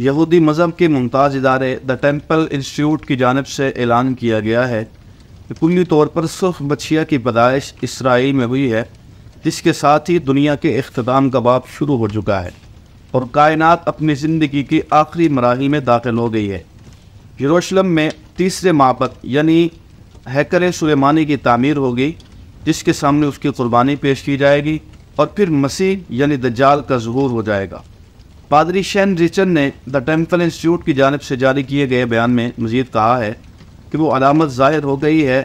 यहूदी मज़हब के मुमताज़ इदारे द टेम्पल इंस्टीट्यूट की जानब से ऐलान किया गया है कि कुली तौर पर सुर्ख बछिया की पैदाइश इसराइल में हुई है जिसके साथ ही दुनिया के अख्ताम का बाप शुरू हो चुका है और कायनात अपनी ज़िंदगी की आखिरी मराहल में दाखिल हो गई है यरूशलम में तीसरे मापक यानी हैकर सुलेमानी की तमीर होगी जिसके सामने उसकी कुर्बानी पेश की जाएगी और फिर मसीह यानी दज्जाल का जहूर हो जाएगा पादरी शैन रिचन ने द टेम्पल इंस्टीट्यूट की जानब से जारी किए गए बयान में मजीद कहा है कि वो अलामत ज़ाहिर हो गई है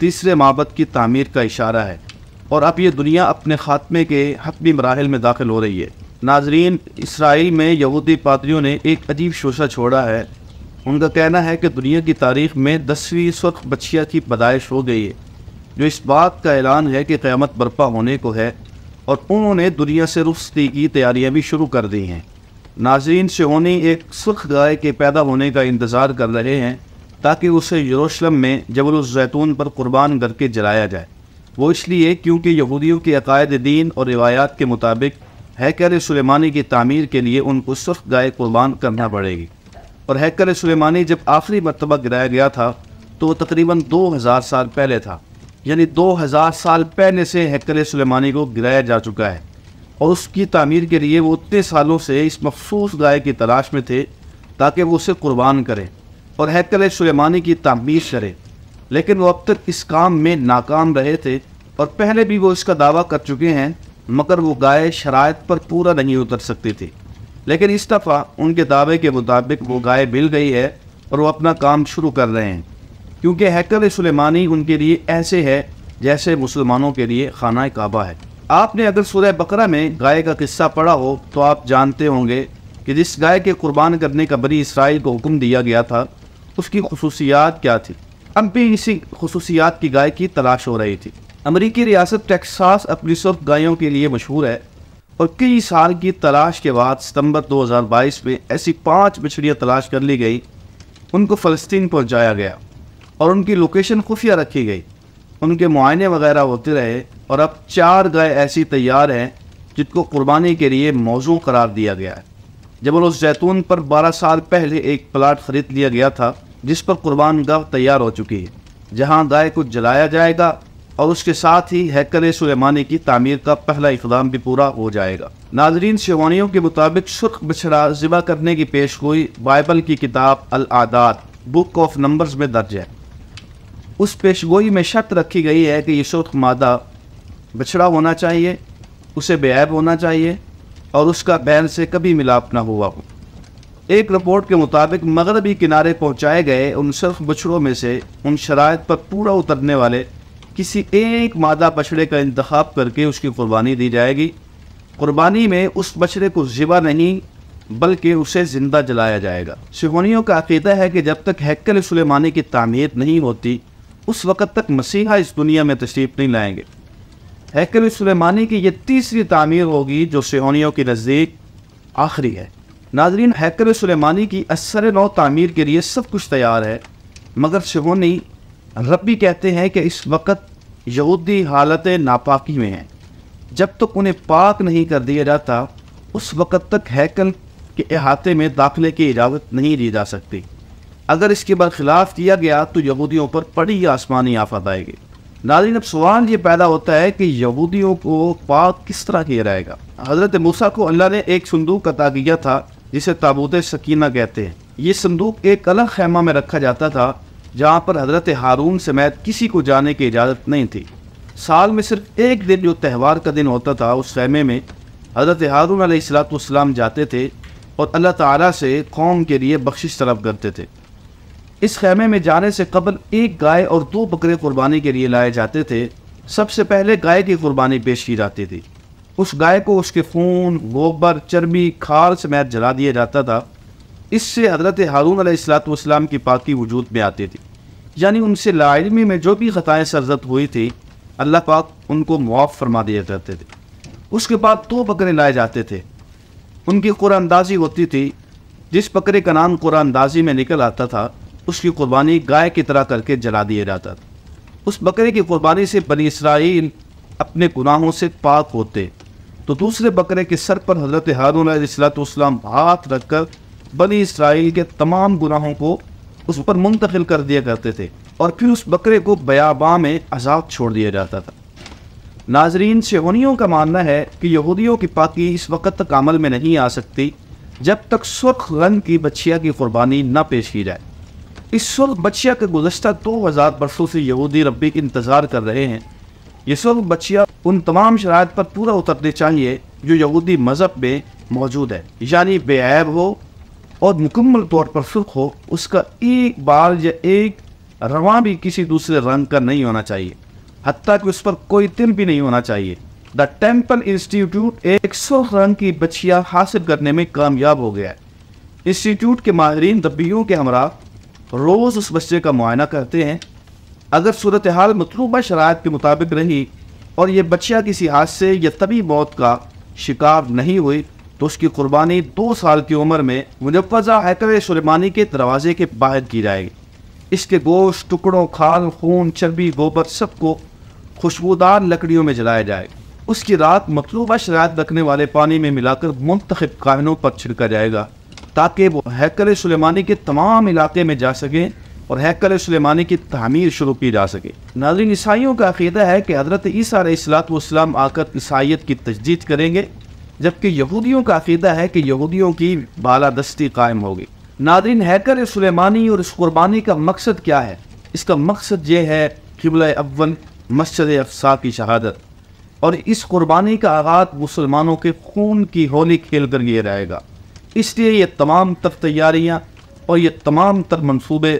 तीसरे माबद की तमीर का इशारा है और अब ये दुनिया अपने ख़ात्मे के हतमी मराहल में दाखिल हो रही है नाजरीन इसराइल में यहूदी पादरीों ने एक अजीब शोशा छोड़ा है उनका कहना है कि दुनिया की तारीख में दसवीं इस वक्त बच्चिया की पैदाइश हो गई है जो इस बात का ऐलान है कि क़्यामत बर्पा होने को है और उन्होंने दुनिया से रुस्ती की तैयारियां भी शुरू कर दी हैं नाजरीन सिहोनी एक सुख गाय के पैदा होने का इंतज़ार कर रहे हैं ताकि उसे यरूशलम में जबल जैतून पर कुर्बान करके जलाया जाए वो इसलिए क्योंकि यहूदियों के अकायद दीन और रिवायात के मुताबिक हैकर सुलेमानी की तमीर के लिए उनको सुर्ख गाय कुर्बान करना पड़ेगी और हैकर सुलेमानी जब आखिरी मरतबा गिराया गया था तो तकरीबन दो हज़ार साल पहले था यानी दो हज़ार साल पहले से हैकर सुलेमानी को गिराया जा चुका है और उसकी तमीर के लिए वो उतने सालों से इस मखसूस गाय की तलाश में थे ताकि वो उसे कुर्बान करें और हैकल सुलेमानी की तमीर करें लेकिन वो अब तक इस काम में नाकाम रहे थे और पहले भी वो इसका दावा कर चुके हैं मगर वो गाय शराय पर पूरा नहीं उतर सकती थी लेकिन इस दफ़ा उनके दावे के मुताबिक वो गाय मिल गई है और वो अपना काम शुरू कर रहे हैं क्योंकि हैकर सलेमानी उनके लिए ऐसे है जैसे मुसलमानों के लिए खाना काबा है आपने अगर सूर्य बकरा में गाय का किस्सा पढ़ा हो तो आप जानते होंगे कि जिस गाय के कुर्बान करने का बरी इसराइल को हुक्म दिया गया था उसकी खसूसियात क्या थी अब भी इसी खसूसियात की गाय की तलाश हो रही थी अमरीकी रियासत टेक्सास अपनी सब गायों के लिए मशहूर है और कई साल की तलाश के बाद सितंबर 2022 में ऐसी पाँच बछड़ियाँ तलाश कर ली गई उनको फ़लस्तीन पहुँचाया गया और उनकी लोकेशन खुफिया रखी गई उनके मुआयने वगैरह होते रहे और अब चार गाय ऐसी तैयार हैं जिनको कुर्बानी के लिए मौजू करार दिया गया है जबल जैतून पर 12 साल पहले एक प्लाट ख़रीद लिया गया था जिस पर कुर्बान गाह तैयार हो चुकी है जहाँ गाय को जलाया जाएगा और उसके साथ ही हैकर सलेमानी की तामीर का पहला इकदाम भी पूरा हो जाएगा नाजरीन शिवानियों के मुताबिक शुरख बछड़ा ज़िबा करने की पेश गोई बाइबल की किताब अल आदात बुक ऑफ नंबर्स में दर्ज है उस पेशगोई में शर्त रखी गई है कि यशोत मादा बछड़ा होना चाहिए उसे बेब होना चाहिए और उसका बैल से कभी मिलाप ना हुआ हो एक रिपोर्ट के मुताबिक मगरबी किनारे पहुंचाए गए उन सिर्फ बछड़ों में से उन शरात पर पूरा उतरने वाले किसी एक मादा बछड़े का इंतखब करके उसकी कुर्बानी दी जाएगी कुर्बानी में उस बछड़े को ज़िबा नहीं बल्कि उसे ज़िंदा जलाया जाएगा सिहोनियों का अकीदा है कि जब तक हैकल सुलेमानी की तामीर नहीं होती उस वक़्त तक मसीहा इस दुनिया में तशरीफ नहीं लाएंगे हैकल सलेमानी की यह तीसरी तामीर होगी जो सिहोनियों के नज़दीक आखिरी है नाजरीन हैकर सलेमानी की असर नौ तामीर के लिए सब कुछ तैयार है मगर सिहोनी रबी कहते हैं कि इस वक्त यहूदी हालत नापाकी में हैं जब तक उन्हें पाक नहीं कर दिया जाता उस वक़्त तक हैकल के अहाते में दाखिले की इजाज़त नहीं दी जा सकती अगर इसके खिलाफ किया गया तो यहूदियों पर बड़ी आसमानी आफत आएगी नाजिन अब सवाल ये पैदा होता है कि यहूदियों को पाक किस तरह किया जाएगा हज़रत मूसा को अल्लाह ने एक संदूक अता किया था जिसे ताबूत सकीना कहते हैं ये संदूक एक अलग खैमा में रखा जाता था जहाँ पर हज़रत हारून समेत किसी को जाने की इजाज़त नहीं थी साल में सिर्फ एक दिन जो त्यौहार का दिन होता था उस खैमे में हज़रत हारून अलैहिस्सलाम जाते थे और अल्लाह ताला से कौम के लिए बख्शिश तलब करते थे इस खैमे में जाने से कबल एक गाय और दो बकरे कुर्बानी के लिए लाए जाते थे सबसे पहले गाय की कुर्बानी पेश की जाती थी उस गाय को उसके खून गोबर चर्बी खार समेत जला दिया जाता था इससे हजरत हारून सलाम की पाकि वजूद में आती थी यानी उनसे लाइलमी में जो भी खतएँ सरजत हुई थी अल्लाह पाक उनको मुआफ़ फरमा दिया करते थे उसके बाद दो बकरे लाए जाते थे उनकी कुरानदाजी होती थी जिस बकरे का नाम कुरानदाजी में निकल आता था उसकी कुर्बानी गाय की तरह करके जला दिया जाता था उस बकरे की कुर्बानी से बनी इसराइल अपने गुनाहों से पाक होते तो दूसरे बकरे के सर पर हजरत हारून सलाम हाथ रखकर बनी इसराइल के तमाम गुनाहों को उस पर मुंतकिल कर दिया करते थे और फिर उस बकरे को बयाबा में आज़ाद छोड़ दिया जाता था नाजरीन शेवनियों का मानना है कि यहूदियों की पाकि इस वक्त तक अमल में नहीं आ सकती जब तक सुर्ख रंग की बच्चिया की कुर्बानी न पेश की जाए इस वक्त बच्चिया के गुजशत दो हज़ार बरसों से यहूदी रब्बी के इंतज़ार कर रहे हैं इस वक्त बच्चिया उन तमाम शरात पर पूरा उतरने चाहिए जो यहूदी मज़हब में मौजूद है यानी बेऐब हो और मुकम्मल तौर पर सुख हो उसका एक बार या एक रवा भी किसी दूसरे रंग का नहीं होना चाहिए हती कि उस पर कोई तिल भी नहीं होना चाहिए द टेम्पल इंस्टीट्यूट एक सौ रंग की बच्चिया हासिल करने में कामयाब हो गया है इंस्टीट्यूट के माहरीन दबियों के हमरा रोज़ उस बच्चे का मुआयना करते हैं अगर सूरत हाल मतलूबा शरात के मुताबिक रही और यह बच्चा किसी हादसे या तभी मौत का शिकार नहीं हुई तो उसकी कुर्बानी दो साल की उम्र में मुनवजा हैकर सुलेमानी के दरवाजे के बाहर की जाएगी इसके गोश्त टुकड़ों खाल खून चर्बी गोबर सबको खुशबूदार लकड़ियों में जलाया जाएगा उसकी रात मतलूबा शरात रखने वाले पानी में मिलाकर मुंतब कायनों पर छिड़का जाएगा ताकि वो हैकर सलेमानी के तमाम इलाके में जा सकें और हैकर सलेमानी की तहमीर शुरू की जा सके नाजरीन ईसाइयों का अकीदा है कि हज़रत ईसा सलातम आकर ईसाइत की तजदीद करेंगे जबकि यहूदियों का अकीदा है कि यहूदियों की बालादस्ती कायम होगी नादरीन हैकर सलेमानी और इस कुर्बानी का मकसद क्या है इसका मकसद ये है किबल अवन मस्जिद अफसा की शहादत और इस कुर्बानी का आगाज़ मुसलमानों के खून की होली खेल कर ये रहेगा इसलिए ये तमाम तर तैयारियाँ और ये तमाम तर मनसूबे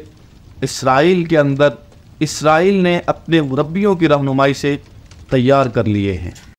इसराइल के अंदर इसराइल ने अपने मुरबियों की रहनुमाई से तैयार कर लिए हैं